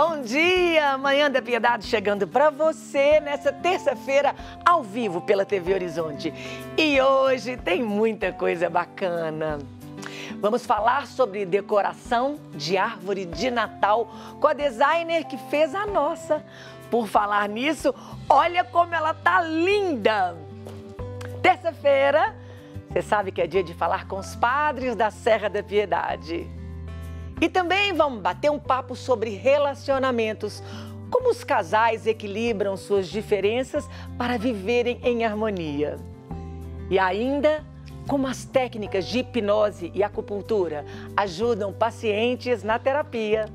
Bom dia! Manhã da Piedade chegando para você nessa terça-feira ao vivo pela TV Horizonte. E hoje tem muita coisa bacana. Vamos falar sobre decoração de árvore de Natal com a designer que fez a nossa. Por falar nisso, olha como ela tá linda! Terça-feira, você sabe que é dia de falar com os padres da Serra da Piedade. E também vamos bater um papo sobre relacionamentos. Como os casais equilibram suas diferenças para viverem em harmonia. E ainda, como as técnicas de hipnose e acupuntura ajudam pacientes na terapia.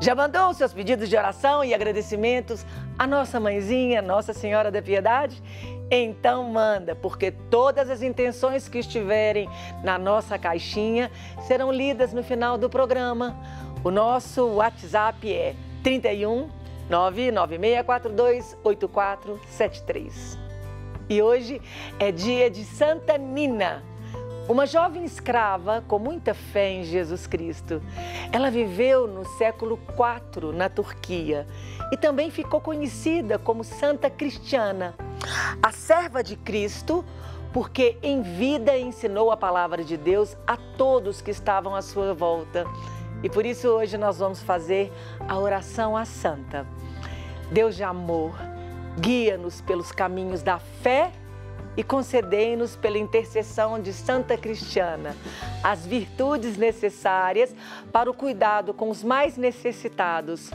Já mandou seus pedidos de oração e agradecimentos à nossa mãezinha, Nossa Senhora da Piedade? Então manda, porque todas as intenções que estiverem na nossa caixinha serão lidas no final do programa. O nosso WhatsApp é 31 99642 8473. E hoje é dia de Santa Nina uma jovem escrava com muita fé em Jesus Cristo. Ela viveu no século IV na Turquia e também ficou conhecida como Santa Cristiana, a serva de Cristo, porque em vida ensinou a palavra de Deus a todos que estavam à sua volta. E por isso hoje nós vamos fazer a oração à Santa. Deus de amor, guia-nos pelos caminhos da fé e e concedei-nos, pela intercessão de Santa Cristiana, as virtudes necessárias para o cuidado com os mais necessitados,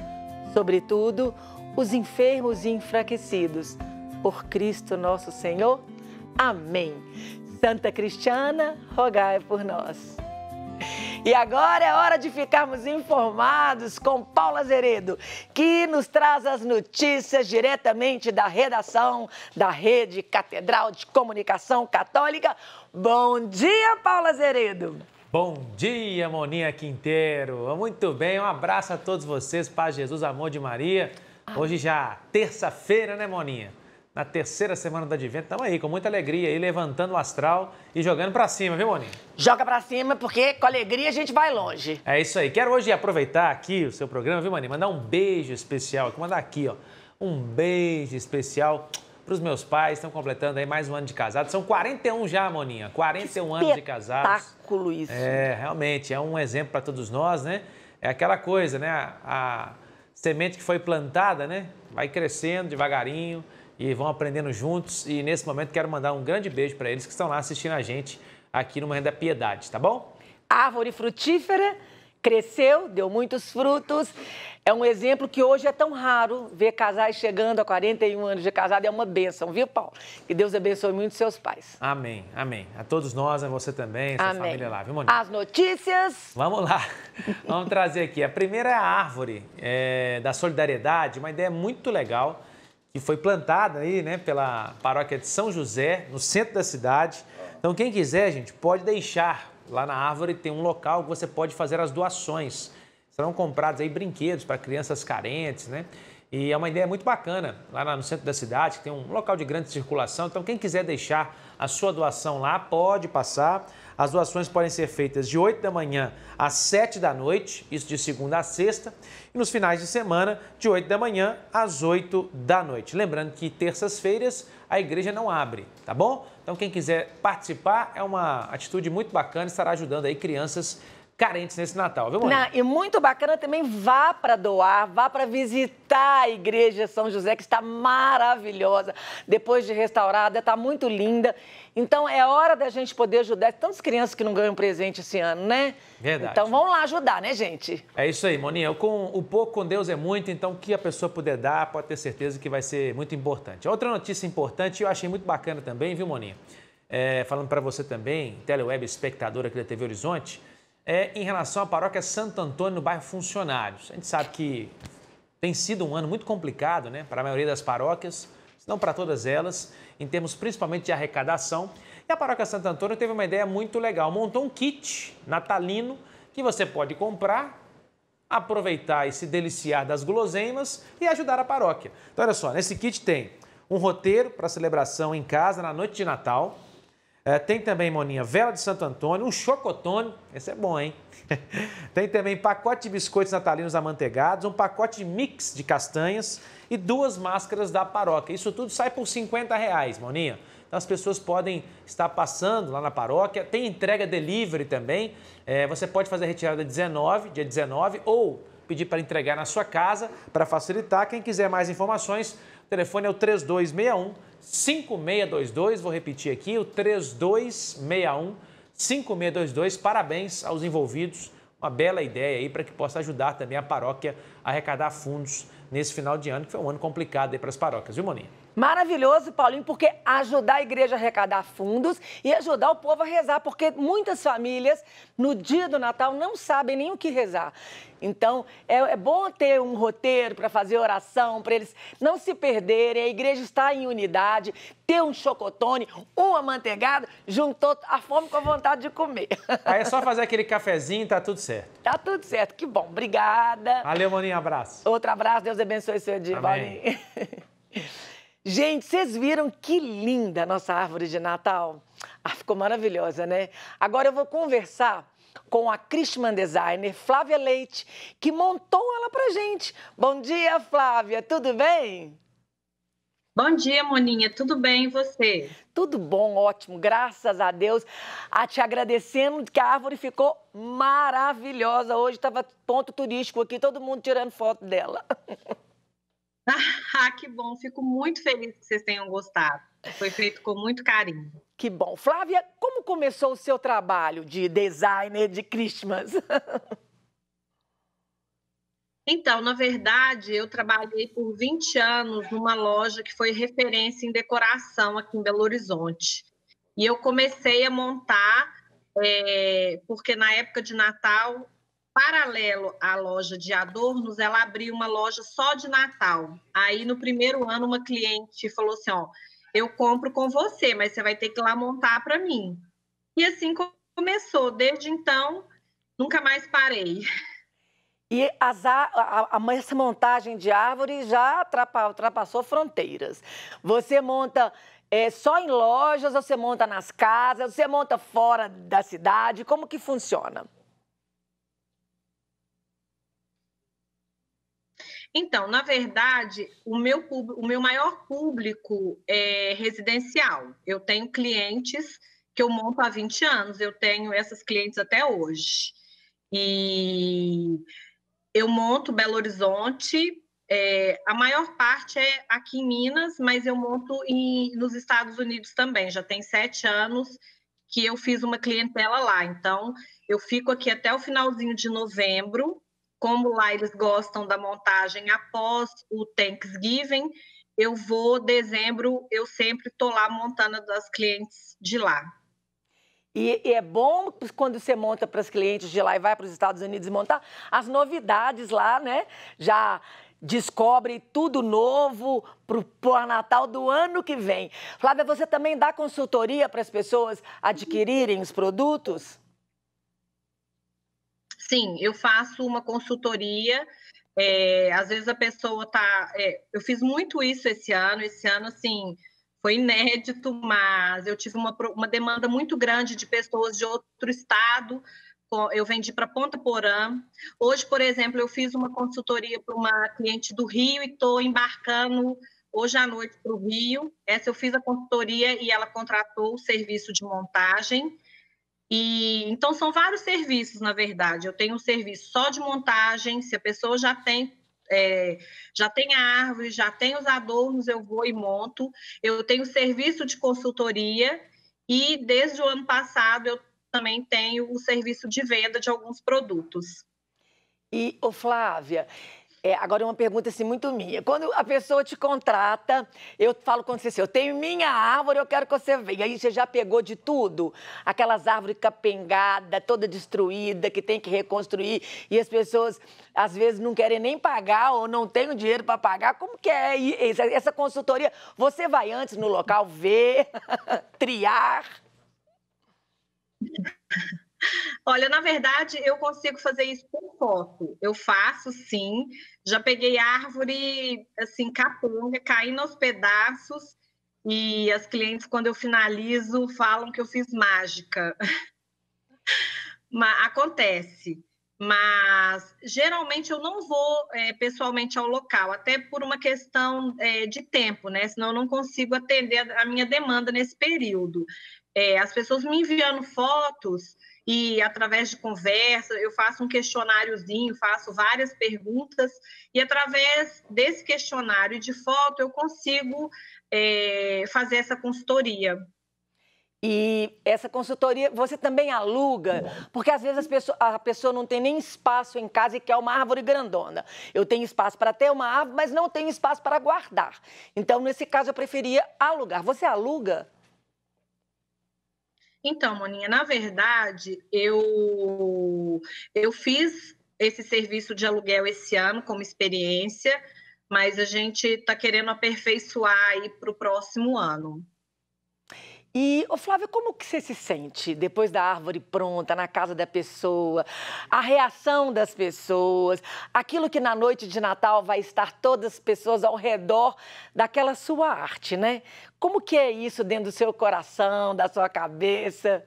sobretudo os enfermos e enfraquecidos. Por Cristo nosso Senhor. Amém. Santa Cristiana, rogai por nós. E agora é hora de ficarmos informados com Paula Zeredo, que nos traz as notícias diretamente da redação da Rede Catedral de Comunicação Católica. Bom dia, Paula Zeredo! Bom dia, Moninha Quinteiro. Muito bem, um abraço a todos vocês, Paz Jesus, amor de Maria. Ah. Hoje já terça-feira, né, Moninha? na terceira semana do Advento. Estamos aí com muita alegria, aí levantando o astral e jogando para cima, viu, Moni? Joga para cima, porque com alegria a gente vai longe. É isso aí. Quero hoje aproveitar aqui o seu programa, viu, Moni? Mandar um beijo especial. Vou mandar aqui, ó. Um beijo especial para os meus pais, estão completando aí mais um ano de casado. São 41 já, Moninha. 41 anos de casados. Espetáculo isso. É, realmente, é um exemplo para todos nós, né? É aquela coisa, né? A, a semente que foi plantada, né? Vai crescendo devagarinho e vão aprendendo juntos. E nesse momento quero mandar um grande beijo para eles que estão lá assistindo a gente aqui no Manhã da Piedade, tá bom? Árvore frutífera cresceu, deu muitos frutos. É um exemplo que hoje é tão raro ver casais chegando a 41 anos de casado. É uma bênção, viu, Paulo? Que Deus abençoe muito seus pais. Amém, amém. A todos nós, a você também, a sua amém. família lá, viu, Monique? As notícias. Vamos lá. Vamos trazer aqui. A primeira é a árvore é, da solidariedade, uma ideia muito legal que foi plantada aí, né, pela paróquia de São José, no centro da cidade. Então, quem quiser, gente, pode deixar lá na árvore, tem um local que você pode fazer as doações. Serão comprados aí brinquedos para crianças carentes, né? E é uma ideia muito bacana, lá no centro da cidade, que tem um local de grande circulação. Então, quem quiser deixar a sua doação lá, pode passar. As doações podem ser feitas de 8 da manhã às 7 da noite, isso de segunda a sexta, e nos finais de semana, de 8 da manhã às 8 da noite. Lembrando que terças-feiras a igreja não abre, tá bom? Então, quem quiser participar, é uma atitude muito bacana, estará ajudando aí crianças carentes nesse Natal, viu, Mônica? E muito bacana também, vá para doar, vá para visitar a Igreja São José, que está maravilhosa, depois de restaurada, está muito linda. Então, é hora da gente poder ajudar tantas crianças que não ganham presente esse ano, né? Verdade. Então, vamos lá ajudar, né, gente? É isso aí, Moninha. Com, o pouco com Deus é muito, então o que a pessoa puder dar, pode ter certeza que vai ser muito importante. Outra notícia importante, eu achei muito bacana também, viu, Moninha? É, falando para você também, teleweb espectadora aqui da TV Horizonte, é, em relação à paróquia Santo Antônio, no bairro Funcionários. A gente sabe que tem sido um ano muito complicado né, para a maioria das paróquias, se não para todas elas, em termos principalmente de arrecadação. E a paróquia Santo Antônio teve uma ideia muito legal, montou um kit natalino que você pode comprar, aproveitar e se deliciar das guloseimas e ajudar a paróquia. Então, olha só, nesse kit tem um roteiro para celebração em casa na noite de Natal, é, tem também, Moninha, vela de Santo Antônio, um chocotone, esse é bom, hein? tem também pacote de biscoitos natalinos amanteigados, um pacote mix de castanhas e duas máscaras da paróquia. Isso tudo sai por 50 reais, Moninha. Então as pessoas podem estar passando lá na paróquia. Tem entrega delivery também. É, você pode fazer a retirada 19, dia 19, ou pedir para entregar na sua casa para facilitar. Quem quiser mais informações, o telefone é o 3261 5622, vou repetir aqui, o 3261 5622. Parabéns aos envolvidos. Uma bela ideia aí para que possa ajudar também a paróquia a arrecadar fundos nesse final de ano, que foi um ano complicado aí para as paróquias, viu, Moninho? Maravilhoso, Paulinho, porque ajudar a igreja a arrecadar fundos e ajudar o povo a rezar, porque muitas famílias no dia do Natal não sabem nem o que rezar. Então, é, é bom ter um roteiro para fazer oração, para eles não se perderem, a igreja está em unidade, ter um chocotone, uma manteigada, juntou a fome com a vontade de comer. Aí é só fazer aquele cafezinho e tá tudo certo. Tá tudo certo, que bom, obrigada. Valeu, Maninho, abraço. Outro abraço, Deus abençoe seu dia, Amém. Paulinho. Gente, vocês viram que linda a nossa árvore de Natal? Ah, ficou maravilhosa, né? Agora eu vou conversar com a Christman Designer Flávia Leite, que montou ela pra gente. Bom dia, Flávia, tudo bem? Bom dia, Moninha, tudo bem e você? Tudo bom, ótimo, graças a Deus. A ah, te agradecendo que a árvore ficou maravilhosa. Hoje estava ponto turístico aqui, todo mundo tirando foto dela. Ah, que bom, fico muito feliz que vocês tenham gostado. Foi feito com muito carinho. Que bom. Flávia, como começou o seu trabalho de designer de Christmas? Então, na verdade, eu trabalhei por 20 anos numa loja que foi referência em decoração aqui em Belo Horizonte. E eu comecei a montar, é, porque na época de Natal paralelo à loja de adornos, ela abriu uma loja só de Natal. Aí, no primeiro ano, uma cliente falou assim: Ó, eu compro com você, mas você vai ter que ir lá montar para mim. E assim começou. Desde então, nunca mais parei. E as, a, a, essa montagem de árvores já ultrapassou fronteiras. Você monta é, só em lojas, você monta nas casas, você monta fora da cidade. Como que funciona? Então, na verdade, o meu, o meu maior público é residencial. Eu tenho clientes que eu monto há 20 anos, eu tenho essas clientes até hoje. E eu monto Belo Horizonte, é, a maior parte é aqui em Minas, mas eu monto em, nos Estados Unidos também. Já tem sete anos que eu fiz uma clientela lá. Então, eu fico aqui até o finalzinho de novembro como lá eles gostam da montagem após o Thanksgiving, eu vou dezembro, eu sempre estou lá montando das clientes de lá. E, e, é bom quando você monta para as clientes de lá e vai para os Estados Unidos montar as novidades lá, né? Já descobre tudo novo para o Natal do ano que vem. Flávia, você também dá consultoria para as pessoas adquirirem os produtos? Sim, eu faço uma consultoria. É, às vezes a pessoa está. É, eu fiz muito isso esse ano. Esse ano, assim, foi inédito, mas eu tive uma, uma demanda muito grande de pessoas de outro estado. Eu vendi para Ponta Porã. Hoje, por exemplo, eu fiz uma consultoria para uma cliente do Rio e estou embarcando hoje à noite para o Rio. Essa eu fiz a consultoria e ela contratou o serviço de montagem. E então são vários serviços, na verdade. Eu tenho um serviço só de montagem, se a pessoa já tem é, já tem a árvore, já tem os adornos, eu vou e monto. Eu tenho serviço de consultoria e desde o ano passado eu também tenho o serviço de venda de alguns produtos. E, ô Flávia, é, agora, é uma pergunta assim, muito minha. Quando a pessoa te contrata, eu falo com você assim, eu tenho minha árvore, eu quero que você venha. Aí você já pegou de tudo? Aquelas árvores capengadas, toda destruída, que tem que reconstruir, e as pessoas, às vezes, não querem nem pagar ou não têm o dinheiro para pagar. Como que é essa, essa consultoria? Você vai antes no local ver, triar? Olha, na verdade, eu consigo fazer isso por foto. Eu faço, sim. Já peguei árvore, assim, capunga caindo aos pedaços. E as clientes, quando eu finalizo, falam que eu fiz mágica. Mas acontece. Mas geralmente eu não vou é, pessoalmente ao local, até por uma questão é, de tempo, né? Senão eu não consigo atender a minha demanda nesse período. É, as pessoas me enviando fotos e através de conversa, eu faço um questionáriozinho, faço várias perguntas, e através desse questionário de foto eu consigo é, fazer essa consultoria. E essa consultoria você também aluga, porque às vezes pessoas, a pessoa não tem nem espaço em casa e quer uma árvore grandona. Eu tenho espaço para ter uma árvore, mas não tenho espaço para guardar. Então, nesse caso, eu preferia alugar. Você aluga? Então, Moninha, na verdade, eu, eu fiz esse serviço de aluguel esse ano como experiência, mas a gente está querendo aperfeiçoar aí para o próximo ano. E, ô Flávia, como que você se sente depois da árvore pronta, na casa da pessoa, a reação das pessoas, aquilo que na noite de Natal vai estar todas as pessoas ao redor daquela sua arte, né? Como que é isso dentro do seu coração, da sua cabeça?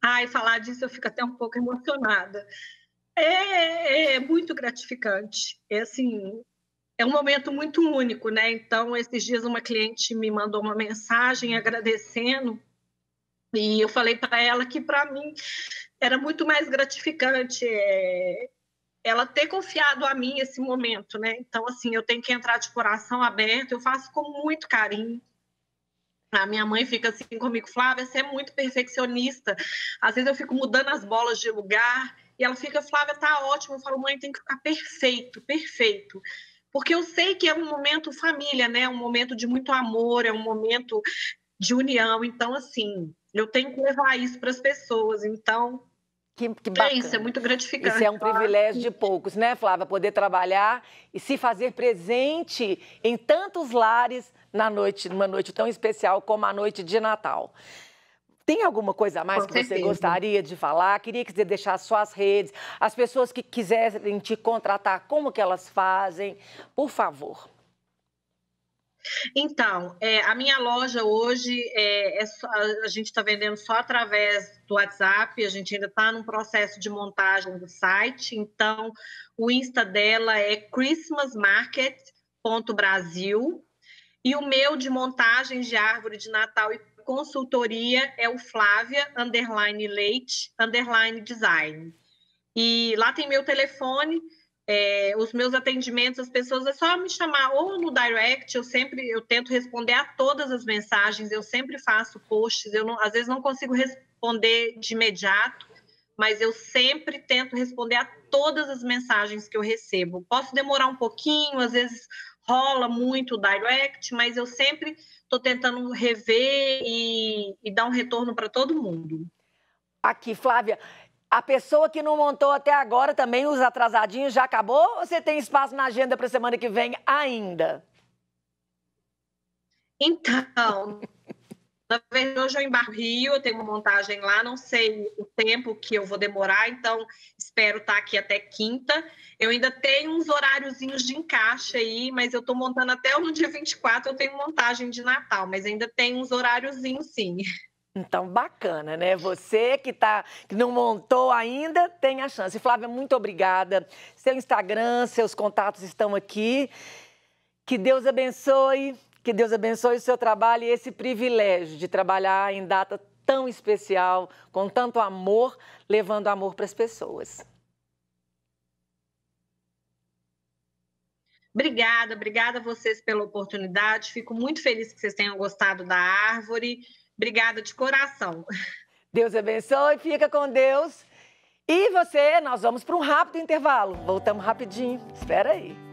Ai, falar disso eu fico até um pouco emocionada. É, é, é muito gratificante. É assim, é um momento muito único, né? Então, esses dias uma cliente me mandou uma mensagem agradecendo e eu falei para ela que para mim era muito mais gratificante é, ela ter confiado a mim esse momento, né? Então, assim, eu tenho que entrar de coração aberto, eu faço com muito carinho. A minha mãe fica assim comigo, Flávia, você é muito perfeccionista. Às vezes eu fico mudando as bolas de lugar e ela fica, Flávia, tá ótimo. Eu falo, mãe, tem que ficar perfeito, perfeito porque eu sei que é um momento família, né? É um momento de muito amor, é um momento de união. Então, assim, eu tenho que levar isso para as pessoas. Então, que, que bacana. É isso, é muito gratificante. Isso é um privilégio de poucos, né, Flávia? Poder trabalhar e se fazer presente em tantos lares na noite, numa noite tão especial como a noite de Natal. Tem alguma coisa a mais Com que certeza. você gostaria de falar? Queria que você deixasse suas redes. As pessoas que quiserem te contratar, como que elas fazem? Por favor. Então, é, a minha loja hoje, é, é só, a gente está vendendo só através do WhatsApp, a gente ainda está num processo de montagem do site, então o Insta dela é christmasmarket.brasil e o meu de montagem de árvore de Natal e consultoria é o Flávia underline Leite underline Design. E lá tem meu telefone, é, os meus atendimentos, as pessoas é só me chamar ou no direct, eu sempre eu tento responder a todas as mensagens, eu sempre faço posts, eu não, às vezes não consigo responder de imediato, mas eu sempre tento responder a todas as mensagens que eu recebo. Posso demorar um pouquinho, às vezes rola muito o direct, mas eu sempre estou tentando rever e, e dar um retorno para todo mundo. Aqui, Flávia, a pessoa que não montou até agora também, os atrasadinhos, já acabou? Ou você tem espaço na agenda para semana que vem ainda? Então, na verdade, hoje eu embarco no Rio, eu tenho uma montagem lá, não sei o tempo que eu vou demorar, então espero estar tá aqui até quinta. Eu ainda tenho uns horáriozinhos de encaixe aí, mas eu estou montando até no dia 24, eu tenho montagem de Natal, mas ainda tem uns horáriozinhos sim. Então, bacana, né? Você que, tá, que não montou ainda, tem a chance. Flávia, muito obrigada. Seu Instagram, seus contatos estão aqui. Que Deus abençoe. Que Deus abençoe o seu trabalho e esse privilégio de trabalhar em data tão especial, com tanto amor, levando amor para as pessoas. Obrigada, obrigada a vocês pela oportunidade. Fico muito feliz que vocês tenham gostado da árvore. Obrigada de coração. Deus abençoe, fica com Deus. E você, nós vamos para um rápido intervalo. Voltamos rapidinho. Espera aí.